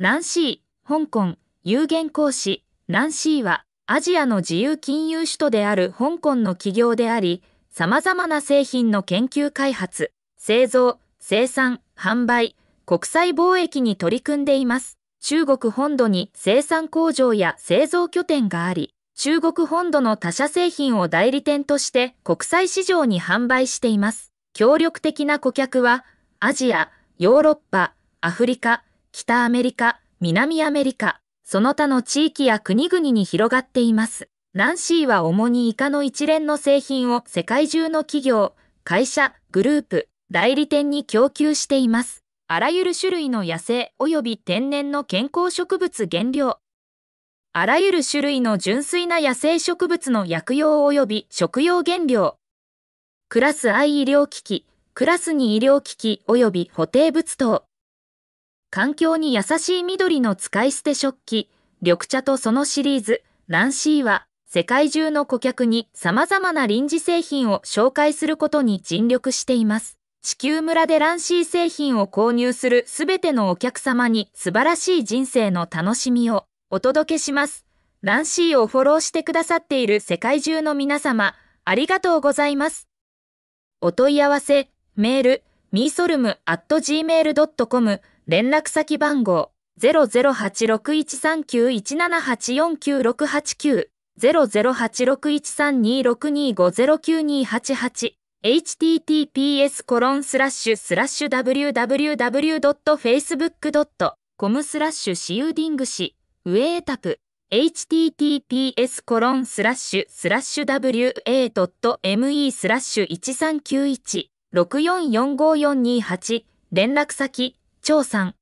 ナンシー、香港、有限公司、ナンシーは、アジアの自由金融首都である香港の企業であり、様々な製品の研究開発、製造、生産、販売、国際貿易に取り組んでいます。中国本土に生産工場や製造拠点があり、中国本土の他社製品を代理店として国際市場に販売しています。協力的な顧客は、アジア、ヨーロッパ、アフリカ、北アメリカ、南アメリカ、その他の地域や国々に広がっています。ナンシーは主にイカの一連の製品を世界中の企業、会社、グループ、代理店に供給しています。あらゆる種類の野生及び天然の健康植物原料。あらゆる種類の純粋な野生植物の薬用及び食用原料。クラス I 医療機器、クラス2医療機器及び補定物等。環境に優しい緑の使い捨て食器、緑茶とそのシリーズ、ランシーは、世界中の顧客に様々な臨時製品を紹介することに尽力しています。地球村でランシー製品を購入するすべてのお客様に素晴らしい人生の楽しみをお届けします。ランシーをフォローしてくださっている世界中の皆様、ありがとうございます。お問い合わせ、メール、ミーソルム at gmail.com 連絡先番号00861391784969 00861326250928 https コロンスラッシュスラッシュ www.facebook.com スラッシュシーディング氏ウェータプ https コロンスラッシュスラッシュ wa.me スラッシュ1391 644542 8連絡先長さん。